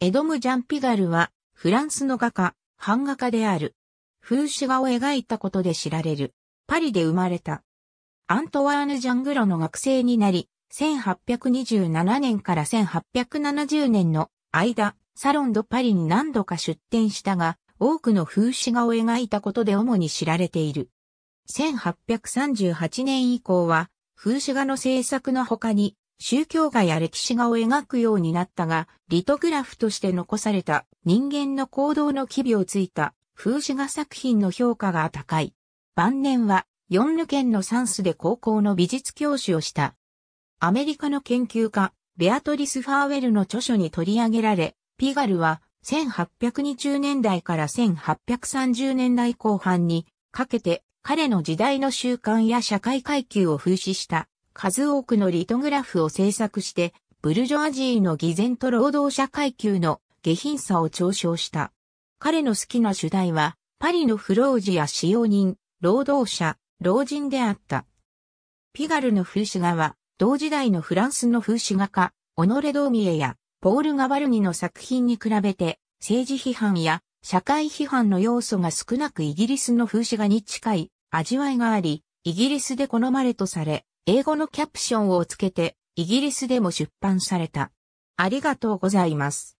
エドム・ジャンピガルは、フランスの画家、版画家である。風刺画を描いたことで知られる。パリで生まれた。アントワーヌ・ジャングロの学生になり、1827年から1870年の間、サロンド・パリに何度か出展したが、多くの風刺画を描いたことで主に知られている。1838年以降は、風刺画の制作の他に、宗教画や歴史画を描くようになったが、リトグラフとして残された人間の行動の機微をついた風刺画作品の評価が高い。晩年は、ヨンヌ県のサンスで高校の美術教師をした。アメリカの研究家、ベアトリス・ファーウェルの著書に取り上げられ、ピガルは1820年代から1830年代後半にかけて彼の時代の習慣や社会階級を風刺した数多くのリトグラフを制作して、ブルジョアジーの偽善と労働者階級の下品さを嘲笑した。彼の好きな主題は、パリの不老児や使用人、労働者、老人であった。ピガルの風刺画は、同時代のフランスの風刺画家、オノレ・ドーミエや、ポール・ガバルニの作品に比べて、政治批判や社会批判の要素が少なくイギリスの風刺画に近い味わいがあり、イギリスで好まれとされ、英語のキャプションをつけて、イギリスでも出版された。ありがとうございます。